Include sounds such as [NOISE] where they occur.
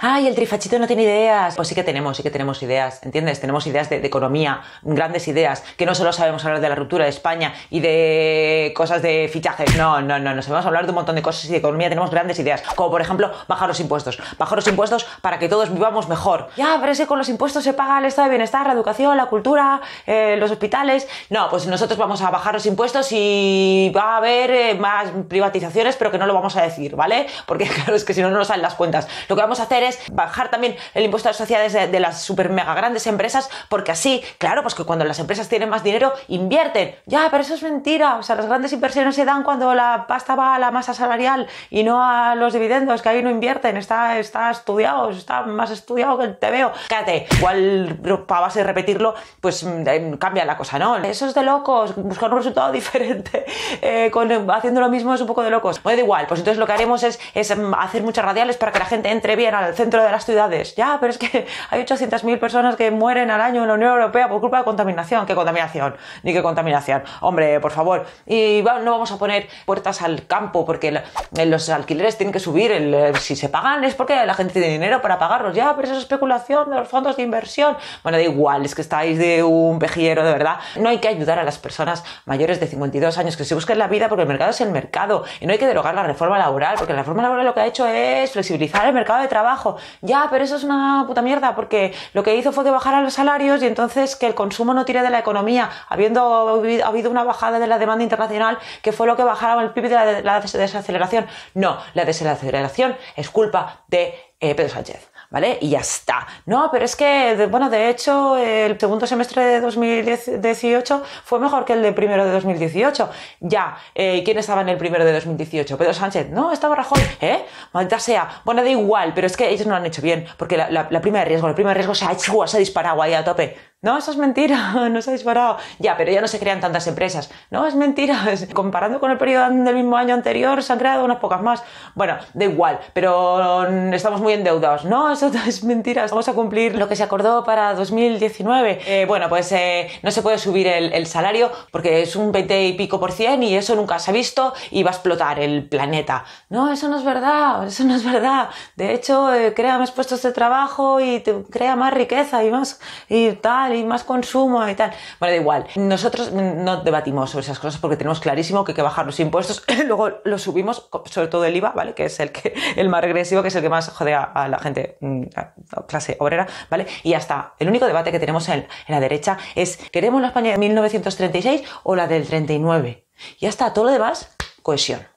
ay, el trifachito no tiene ideas. Pues sí que tenemos, sí que tenemos ideas, ¿entiendes? Tenemos ideas de, economía, grandes ideas, que no solo sabemos hablar de la ruptura de España y de cosas de fichajes, no, no, no, no sabemos hablar de un montón de cosas y de economía, tenemos grandes ideas, como por ejemplo bajar los impuestos, bajar los impuestos para que todos vivamos mejor. Ya, pero es que con los impuestos se paga el estado de bienestar, la educación, la cultura, eh, los hospitales. No, pues nosotros vamos a bajar los impuestos y va a haber eh, más privatizaciones, pero que no lo vamos a decir, ¿vale? Porque [LAUGHS] claro, es que si no, no nos salen las cuentas. Lo que vamos a hacer es bajar también el impuesto a las sociedades de, las super mega grandes empresas, porque así, claro, pues que cuando las empresas tienen más dinero, invierten. Ya, pero eso es mentira. O sea, las grandes inversiones se dan cuando la pasta va a la masa salarial y no a los dividendos, que ahí no invierten. Está, está estudiado, está más estudiado que el veo Cállate, igual para base de repetirlo, pues mm, em, cambia la cosa, ¿no? Eso es de locos, buscar un resultado [LAUGHS] diferente eh, haciendo lo mismo es un poco de locos. puede da igual, pues entonces lo que haremos es, es mm, hacer muchas radiales para que la gente entre bien al centro de las ciudades. Ya, pero es que [LAUGHS] hay 800.000 personas que mueren al año en la Unión Europea por culpa de contaminación. ¿Qué contaminación? Ni qué contaminación. Hombre, por favor. Y no vamos a poner puertas al campo porque los alquileres tienen que subir. El, eh, si se pagan es porque la gente tiene dinero para pagarlos. Ya, pero esa es especulación de los fondos de inversión. Bueno, da igual, es que estáis de un pejillero, de verdad. No hay que ayudar a las personas mayores de 52 años que se busquen la vida porque el mercado es el mercado. Y no hay que derogar la reforma laboral porque la reforma laboral lo que ha hecho es flexibilizar el mercado de trabajo ya, pero eso es una puta mierda porque lo que hizo fue que bajaran los salarios y entonces que el consumo no tire de la economía, habiendo habido una bajada de la demanda internacional que fue lo que bajaba el PIB de la, desaceleración. No, la desaceleración es culpa de eh, Pedro Sánchez. ¿vale? Y ya está. No, pero es que, bueno, de hecho, el segundo semestre de 2018 fue mejor que el de primero de 2018. Ya, eh, ¿quién estaba en el primero de 2018? Pedro Sánchez. No, estaba Rajoy. ¿Eh? Maldita sea. Bueno, da igual, pero es que ellos no lo han hecho bien, porque la, primera riesgo, la prima riesgo se ha, se ha disparado ahí a tope. No, eso es mentira, [LAUGHS] no ha disparado Ya, pero ya no se crean tantas empresas. No, es mentira. [LAUGHS] Comparando con el periodo del mismo año anterior, se han creado unas pocas más. Bueno, da igual, pero estamos muy endeudados. No, [LAUGHS] eso es mentira. Vamos a cumplir lo que se acordó para 2019. Eh, bueno, pues eh, no se puede subir el, salario porque es un 20 y pico por cien y eso nunca se ha visto y va a explotar el planeta. No, eso no es verdad, eso no es verdad. De hecho, eh, crea más puestos de trabajo y te crea más riqueza y más y tal y más consumo y tal. Bueno, da igual. Nosotros no debatimos sobre esas cosas porque tenemos clarísimo que hay que bajar los impuestos. [LAUGHS] Luego los subimos, sobre todo el IVA, ¿vale? Que es el, que, [LAUGHS] el más regresivo, que es el que más jode a, la gente, mm, clase obrera, ¿vale? Y hasta el único debate que tenemos en, en la derecha es, ¿queremos la España de 1936 o la del 39? Y hasta todo lo demás, cohesión.